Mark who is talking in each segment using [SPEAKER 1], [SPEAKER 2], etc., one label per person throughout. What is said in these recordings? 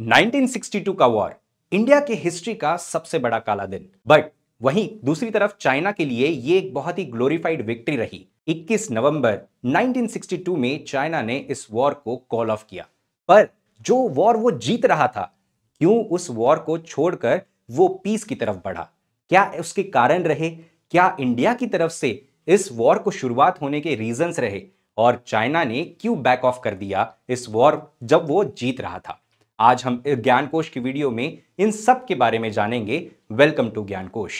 [SPEAKER 1] 1962 का war India के history का सबसे बड़ा काला दिन बट वहीं दूसरी तरफ चाइना के लिए ये एक बहुत ही ग्लोरीफाइड विक्ट्री रही 21 नवंबर 1962 में चाइना ने इस वॉर को कॉल ऑफ किया पर जो वॉर वो जीत रहा था क्यों उस वॉर को छोड़कर वो पीस की तरफ बढ़ा क्या उसके कारण रहे क्या इंडिया की तरफ से इस वॉर को शुरुआत होने के रीजंस रहे और चाइना ने क्यों बैक ऑफ कर दिया इस वॉर जब वो जीत रहा था आज हम ज्ञान कोश की वीडियो में इन सब के बारे में जानेंगे वेलकम टू ज्ञान कोश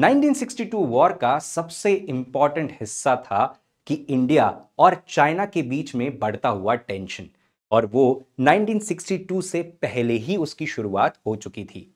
[SPEAKER 1] 1962 वॉर का सबसे इंपॉर्टेंट हिस्सा था कि इंडिया और चाइना के बीच में बढ़ता हुआ टेंशन और वो 1962 से पहले ही उसकी शुरुआत हो चुकी थी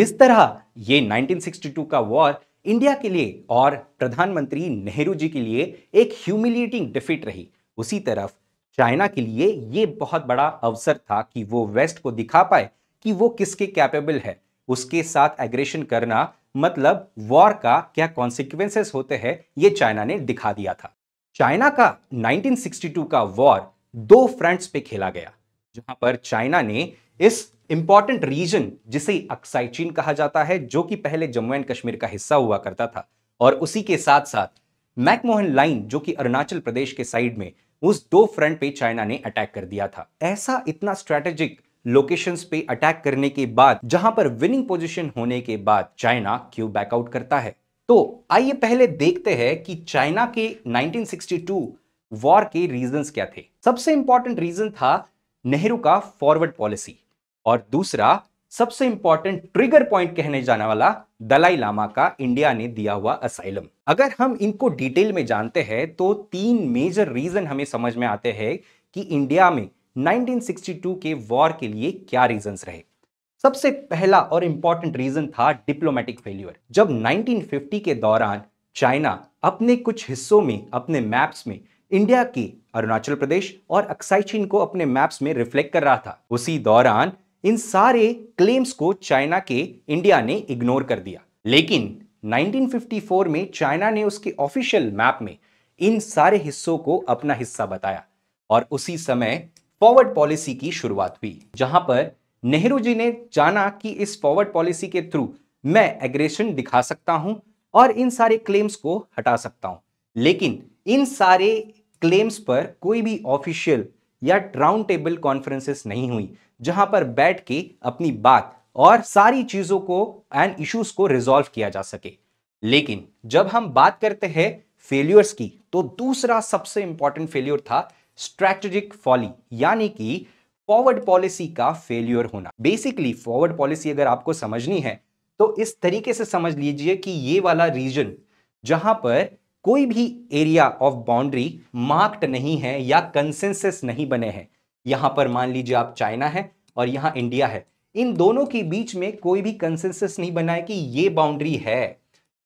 [SPEAKER 1] जिस तरह ये 1962 का वॉर इंडिया के लिए और प्रधानमंत्री नेहरू जी के लिए एक ह्यूमिलिएटिंग डिफीट रही उसी तरफ चाइना के लिए ये बहुत बड़ा अवसर था कि वो वेस्ट को दिखा पाए कि वो किसके कैपेबल है उसके साथ एग्रेशन करना मतलब वॉर का क्या कॉन्सिक्वेंसेस होते हैं ये चाइना ने दिखा दिया था चाइना का 1962 का वॉर दो फ्रंट्स पे खेला गया जहां पर चाइना ने इस इंपॉर्टेंट रीजन जिसे अक्साई चीन कहा जाता है जो कि पहले जम्मू एंड कश्मीर का हिस्सा हुआ करता था और उसी के साथ साथ मैकमोहन लाइन जो कि अरुणाचल प्रदेश के साइड में उस दो फ्रंट पे चाइना ने अटैक कर दिया था ऐसा इतना स्ट्रेटेजिक लोकेशंस पे अटैक करने के बाद जहां पर विनिंग पोजीशन होने के बाद चाइना क्यों बैकआउट करता है तो आइए पहले देखते हैं कि चाइना के 1962 वॉर के रीजंस क्या थे सबसे इंपॉर्टेंट रीजन था नेहरू का फॉरवर्ड पॉलिसी और दूसरा सबसे इंपॉर्टेंट ट्रिगर पॉइंट कहने जाने वाला दलाई लामा का इंडिया ने दिया हुआ असाइलम अगर हम इनको डिटेल में जानते हैं तो तीन मेजर रीजन हमें समझ में आते हैं कि इंडिया में 1962 के वॉर के लिए क्या रीजंस रहे सबसे पहला और इंपॉर्टेंट रीजन था डिप्लोमेटिक फेल्यूर जब 1950 के दौरान चाइना अपने कुछ हिस्सों में अपने मैप्स में इंडिया के अरुणाचल प्रदेश और अक्साई चीन को अपने मैप्स में रिफ्लेक्ट कर रहा था उसी दौरान इन सारे क्लेम्स को चाइना के इंडिया ने इग्नोर कर दिया लेकिन 1954 में चाइना ने उसके ऑफिशियल मैप में इन सारे हिस्सों को अपना हिस्सा बताया और उसी समय फॉरवर्ड पॉलिसी की शुरुआत हुई जहां पर नेहरू जी ने जाना कि इस फॉरवर्ड पॉलिसी के थ्रू मैं एग्रेशन दिखा सकता हूं और इन सारे क्लेम्स को हटा सकता हूं लेकिन इन सारे क्लेम्स पर कोई भी ऑफिशियल या राउंड टेबल कॉन्फ्रेंसेस नहीं हुई जहां पर बैठ के अपनी बात और सारी चीजों को एंड इश्यूज को रिजॉल्व किया जा सके लेकिन जब हम बात करते हैं फेल्यूर्स की तो दूसरा सबसे इंपॉर्टेंट फेल्यूर था स्ट्रेटेजिक फॉली यानी कि फॉरवर्ड पॉलिसी का फेल्यूर होना बेसिकली फॉरवर्ड पॉलिसी अगर आपको समझनी है तो इस तरीके से समझ लीजिए कि ये वाला रीजन जहां पर कोई भी एरिया ऑफ बाउंड्री मार्क्ड नहीं है या कंसेंसस नहीं बने हैं यहाँ पर मान लीजिए आप चाइना है और यहाँ इंडिया है इन दोनों के बीच में कोई भी कंसेंसस नहीं बना है कि ये बाउंड्री है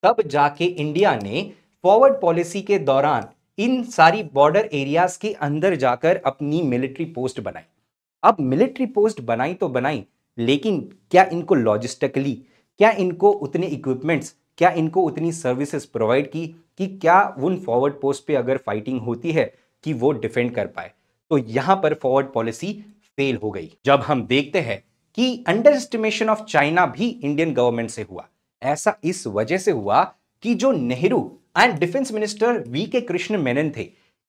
[SPEAKER 1] तब जाके इंडिया ने फॉरवर्ड पॉलिसी के दौरान इन सारी बॉर्डर एरियाज के अंदर जाकर अपनी मिलिट्री पोस्ट बनाई अब मिलिट्री पोस्ट बनाई तो बनाई लेकिन क्या इनको लॉजिस्टिकली क्या इनको उतने इक्विपमेंट्स क्या इनको उतनी सर्विसेज प्रोवाइड की कि क्या उन फॉरवर्ड पोस्ट पे अगर फाइटिंग होती है कि वो डिफेंड कर पाए तो यहां पर फॉरवर्ड पॉलिसी फेल हो गई जब हम देखते हैं कि अंडर एस्टिमेशन ऑफ चाइना भी इंडियन गवर्नमेंट से हुआ ऐसा इस वजह से हुआ कि जो Nehru and defence minister V K Krishna Menon थे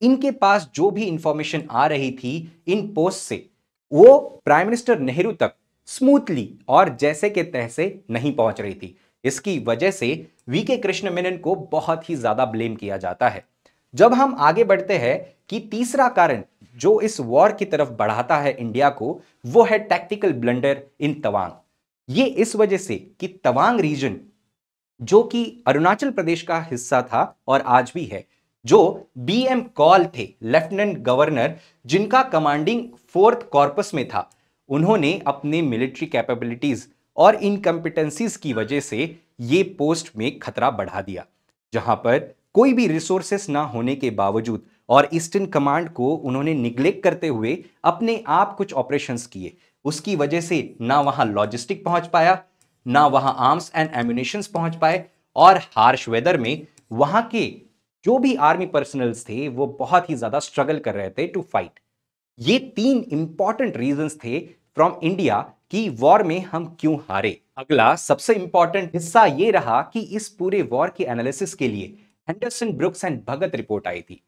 [SPEAKER 1] इनके पास जो भी इंफॉर्मेशन आ रही थी इन पोस्ट से वो प्राइम मिनिस्टर नेहरू तक स्मूथली और जैसे के तैसे नहीं पहुंच रही थी इसकी वजह से वी के कृष्ण मेनन को बहुत ही ज्यादा ब्लेम किया जाता है जब हम आगे बढ़ते हैं कि तीसरा कारण जो इस वॉर की तरफ बढ़ाता है इंडिया को वो है टैक्टिकल ब्लंडर इन तवांग ये इस वजह से कि तवांग रीजन जो कि अरुणाचल प्रदेश का हिस्सा था और आज भी है जो बीएम कॉल थे लेफ्टिनेंट गवर्नर जिनका कमांडिंग फोर्थ कॉर्पस में था उन्होंने अपने मिलिट्री कैपेबिलिटीज और इनकम्पिटेंसीज की वजह से ये पोस्ट में खतरा बढ़ा दिया जहां पर कोई भी रिसोर्सेस ना होने के बावजूद और ईस्टर्न कमांड को उन्होंने निग्लेक्ट करते हुए अपने आप कुछ ऑपरेशंस किए उसकी वजह से ना वहां लॉजिस्टिक पहुंच पाया ना वहां आर्म्स एंड एम्यूनेशन पहुंच पाए और हार्श वेदर में वहां के जो भी आर्मी पर्सनल थे वो बहुत ही ज़्यादा स्ट्रगल कर रहे थे टू फाइट ये तीन इंपॉर्टेंट रीजन थे फ्रॉम इंडिया कि वॉर में हम क्यों हारे अगला सबसे इंपॉर्टेंट हिस्सा ये रहा कि इस पूरे वॉर के एनालिसिस के लिए Henderson Brooks and Bhagat report आई थी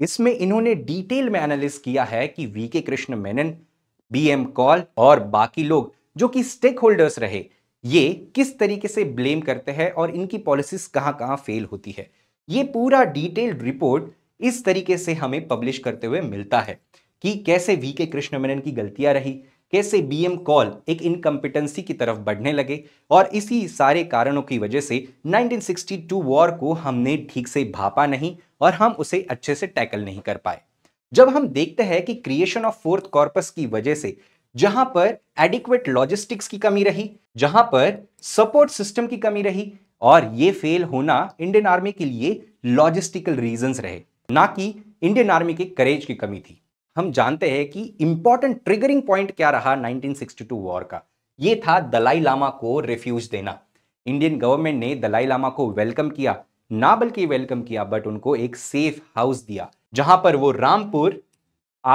[SPEAKER 1] इसमें इन्होंने डिटेल में एनालिस किया है कि V K Krishna Menon B M Kaul और बाकी लोग जो कि स्टेक होल्डर्स रहे ये किस तरीके से ब्लेम करते हैं और इनकी पॉलिसीज कहाँ कहाँ फेल होती है ये पूरा डिटेल्ड रिपोर्ट इस तरीके से हमें पब्लिश करते हुए मिलता है कि कैसे वी के कृष्ण मेनन की गलतियां रही कैसे बीएम कॉल एक इनकम्पिटेंसी की तरफ बढ़ने लगे और इसी सारे कारणों की वजह से 1962 वॉर को हमने ठीक से भापा नहीं और हम उसे अच्छे से टैकल नहीं कर पाए जब हम देखते हैं कि क्रिएशन ऑफ फोर्थ कॉर्पस की वजह से जहां पर एडिक्वेट लॉजिस्टिक्स की कमी रही जहां पर सपोर्ट सिस्टम की कमी रही और ये फेल होना इंडियन आर्मी के लिए लॉजिस्टिकल रीजंस रहे ना कि इंडियन आर्मी के करेज की कमी थी हम जानते हैं कि इंपॉर्टेंट ट्रिगरिंग पॉइंट क्या रहा 1962 वॉर का ये था दलाई लामा को रिफ्यूज देना इंडियन गवर्नमेंट ने दलाई लामा को वेलकम किया ना बल्कि वेलकम किया बट उनको एक सेफ हाउस दिया जहां पर वो रामपुर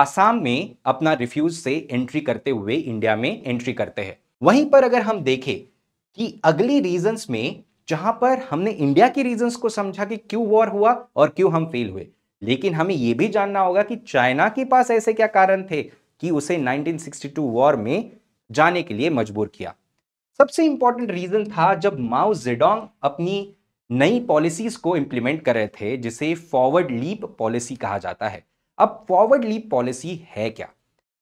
[SPEAKER 1] आसाम में अपना रिफ्यूज से एंट्री करते हुए इंडिया में एंट्री करते हैं वहीं पर अगर हम देखें कि अगली रीजंस में जहां पर हमने इंडिया की रीजंस को समझा कि क्यों वॉर हुआ और क्यों हम फेल हुए लेकिन हमें यह भी जानना होगा कि चाइना के पास ऐसे क्या कारण थे कि उसे 1962 वॉर में जाने के लिए मजबूर किया सबसे इंपॉर्टेंट रीजन था जब माओ जेडोंग अपनी नई पॉलिसीज को इंप्लीमेंट कर रहे थे जिसे फॉरवर्ड लीप पॉलिसी कहा जाता है अब फॉरवर्ड लीप पॉलिसी है क्या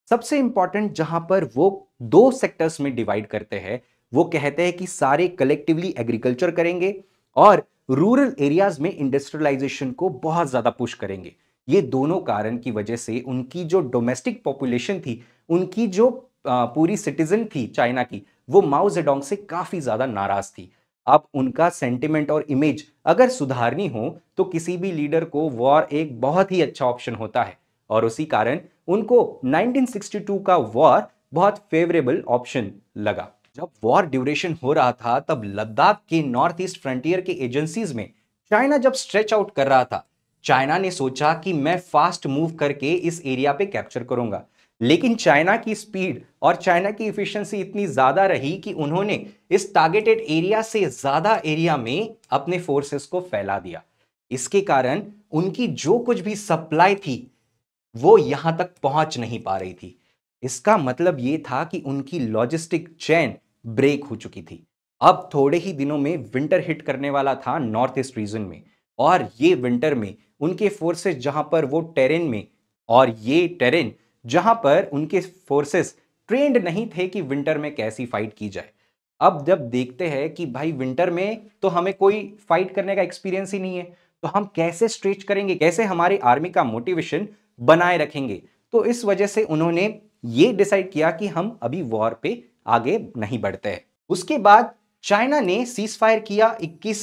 [SPEAKER 1] सबसे इंपॉर्टेंट जहां पर वो दो सेक्टर्स में डिवाइड करते हैं वो कहते हैं कि सारे कलेक्टिवली एग्रीकल्चर करेंगे और रूरल एरियाज में इंडस्ट्रियलाइजेशन को बहुत ज़्यादा पुश करेंगे ये दोनों कारण की वजह से उनकी जो डोमेस्टिक पॉपुलेशन थी उनकी जो पूरी सिटीजन थी चाइना की वो माओ जेडोंग से काफ़ी ज़्यादा नाराज़ थी अब उनका सेंटिमेंट और इमेज अगर सुधारनी हो तो किसी भी लीडर को वॉर एक बहुत ही अच्छा ऑप्शन होता है और उसी कारण उनको 1962 का वॉर बहुत फेवरेबल ऑप्शन लगा जब वॉर ड्यूरेशन हो रहा था तब लद्दाख के नॉर्थ ईस्ट फ्रंटियर के एजेंसीज में चाइना जब स्ट्रेच आउट कर रहा था चाइना ने सोचा कि मैं फास्ट मूव करके इस एरिया पे कैप्चर करूंगा लेकिन चाइना की स्पीड और चाइना की इफिशियंसी इतनी ज़्यादा रही कि उन्होंने इस टारगेटेड एरिया से ज़्यादा एरिया में अपने फोर्सेस को फैला दिया इसके कारण उनकी जो कुछ भी सप्लाई थी वो यहाँ तक पहुँच नहीं पा रही थी इसका मतलब ये था कि उनकी लॉजिस्टिक चैन ब्रेक हो चुकी थी अब थोड़े ही दिनों में विंटर हिट करने वाला था नॉर्थ ईस्ट रीजन में और ये विंटर में उनके फोर्सेस जहां पर वो टेरेन में और ये टेरेन जहां पर उनके फोर्सेस ट्रेंड नहीं थे कि विंटर में कैसी फाइट की जाए अब जब देखते हैं कि भाई विंटर में तो हमें कोई फाइट करने का एक्सपीरियंस ही नहीं है तो हम कैसे स्ट्रेच करेंगे कैसे हमारी आर्मी का मोटिवेशन बनाए रखेंगे तो इस वजह से उन्होंने ये डिसाइड किया कि हम अभी वॉर पे आगे नहीं बढ़ते हैं उसके बाद चाइना ने सीज फायर किया 21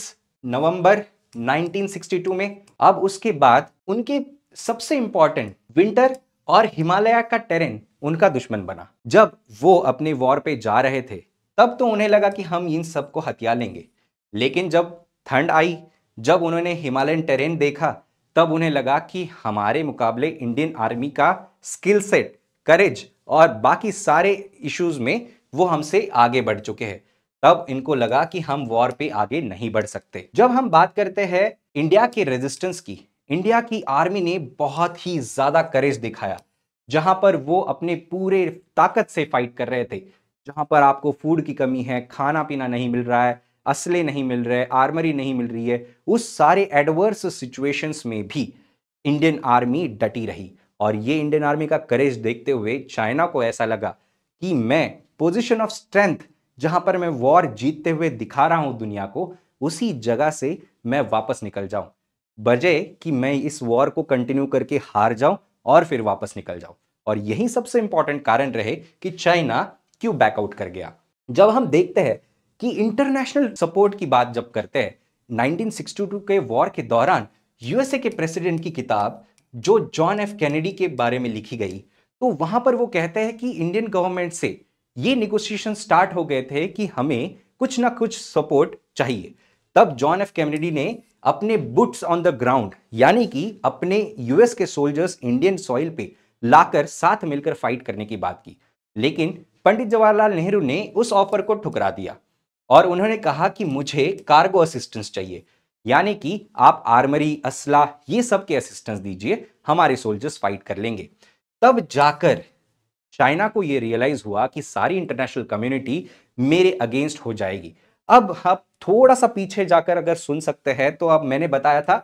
[SPEAKER 1] नवंबर 1962 में अब उसके बाद उनके सबसे इंपॉर्टेंट विंटर और हिमालय का टेरेन उनका दुश्मन बना जब वो अपने वॉर पे जा रहे थे तब तो उन्हें लगा कि हम इन सबको हथिया लेंगे लेकिन जब ठंड आई जब उन्होंने हिमालयन टेरेन देखा तब उन्हें लगा कि हमारे मुकाबले इंडियन आर्मी का स्किल सेट करेज और बाकी सारे इश्यूज में वो हमसे आगे बढ़ चुके हैं तब इनको लगा कि हम वॉर पे आगे नहीं बढ़ सकते जब हम बात करते हैं इंडिया के रेजिस्टेंस की इंडिया की आर्मी ने बहुत ही ज़्यादा करेज दिखाया जहां पर वो अपने पूरे ताकत से फाइट कर रहे थे जहां पर आपको फूड की कमी है खाना पीना नहीं मिल रहा है असले नहीं मिल रहे आर्मरी नहीं मिल रही है उस सारे एडवर्स सिचुएशंस में भी इंडियन आर्मी डटी रही और ये इंडियन आर्मी का करेज देखते हुए चाइना को ऐसा लगा कि मैं पोजिशन ऑफ स्ट्रेंथ जहां पर मैं वॉर जीतते हुए दिखा रहा हूं दुनिया को उसी जगह से मैं वापस निकल जाऊं बजे कि मैं इस वॉर को कंटिन्यू करके हार जाऊं और फिर वापस निकल जाऊं और यही सबसे इंपॉर्टेंट कारण रहे कि चाइना क्यों बैकआउट कर गया जब हम देखते हैं कि इंटरनेशनल सपोर्ट की बात जब करते हैं 1962 के वॉर के दौरान यूएसए के प्रेसिडेंट की किताब जो जॉन एफ कैनेडी के बारे में लिखी गई तो वहां पर वो कहते हैं कि इंडियन गवर्नमेंट से ये निगोशिएशन स्टार्ट हो गए थे कि हमें कुछ ना कुछ सपोर्ट चाहिए तब जॉन एफ कैनेडी ने अपने बुट्स ऑन द ग्राउंड यानी कि अपने यूएस के सोल्जर्स इंडियन सॉइल पे लाकर साथ मिलकर फाइट करने की बात की लेकिन पंडित जवाहरलाल नेहरू ने उस ऑफर को ठुकरा दिया और उन्होंने कहा कि मुझे कार्गो असिस्टेंस चाहिए यानी कि आप आर्मरी असला ये सब के असिस्टेंस दीजिए हमारे सोल्जर्स फाइट कर लेंगे तब जाकर चाइना को ये रियलाइज हुआ कि सारी इंटरनेशनल कम्युनिटी मेरे अगेंस्ट हो जाएगी अब आप थोड़ा सा पीछे जाकर अगर सुन सकते हैं तो अब मैंने बताया था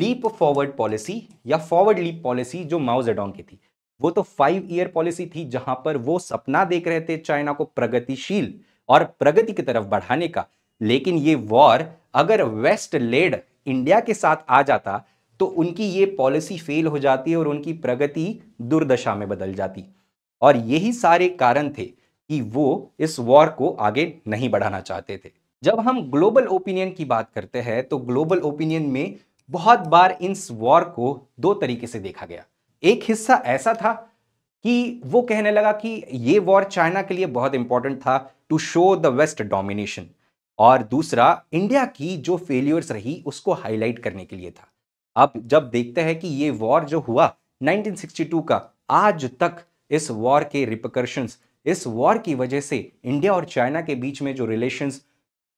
[SPEAKER 1] लीप फॉरवर्ड पॉलिसी या फॉरवर्ड लीप पॉलिसी जो माउज की थी वो तो फाइव ईयर पॉलिसी थी जहां पर वो सपना देख रहे थे चाइना को प्रगतिशील और प्रगति की तरफ बढ़ाने का लेकिन ये वॉर अगर वेस्ट लेड इंडिया के साथ आ जाता तो उनकी ये पॉलिसी फेल हो जाती और उनकी प्रगति दुर्दशा में बदल जाती और यही सारे कारण थे कि वो इस वॉर को आगे नहीं बढ़ाना चाहते थे जब हम ग्लोबल ओपिनियन की बात करते हैं तो ग्लोबल ओपिनियन में बहुत बार इस वॉर को दो तरीके से देखा गया एक हिस्सा ऐसा था कि वो कहने लगा कि ये वॉर चाइना के लिए बहुत इंपॉर्टेंट था to show the west domination और दूसरा इंडिया की जो फेलियर्स रही उसको हाईलाइट करने के लिए था अब जब देखते हैं कि ये वॉर जो हुआ 1962 का आज तक इस वॉर के रिपकर्शन इस वॉर की वजह से इंडिया और चाइना के बीच में जो रिलेशंस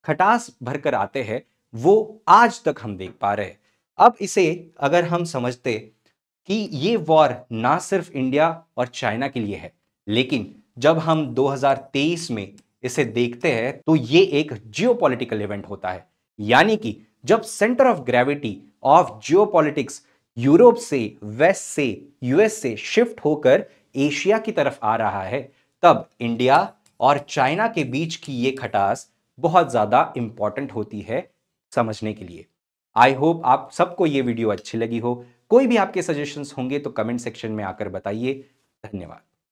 [SPEAKER 1] खटास भरकर आते हैं वो आज तक हम देख पा रहे हैं अब इसे अगर हम समझते कि ये वॉर ना सिर्फ इंडिया और चाइना के लिए है लेकिन जब हम 2023 में इसे देखते हैं तो ये एक जियोपॉलिटिकल इवेंट होता है यानी कि जब centre of gravity of geopolitics Europe से वेस्ट से यूएस से शिफ्ट होकर एशिया की तरफ आ रहा है तब इंडिया और चाइना के बीच की ये खटास बहुत ज़्यादा इम्पॉर्टेंट होती है समझने के लिए आई होप आप सबको ये वीडियो अच्छी लगी हो कोई भी आपके सजेशंस होंगे तो कमेंट सेक्शन में आकर बताइए धन्यवाद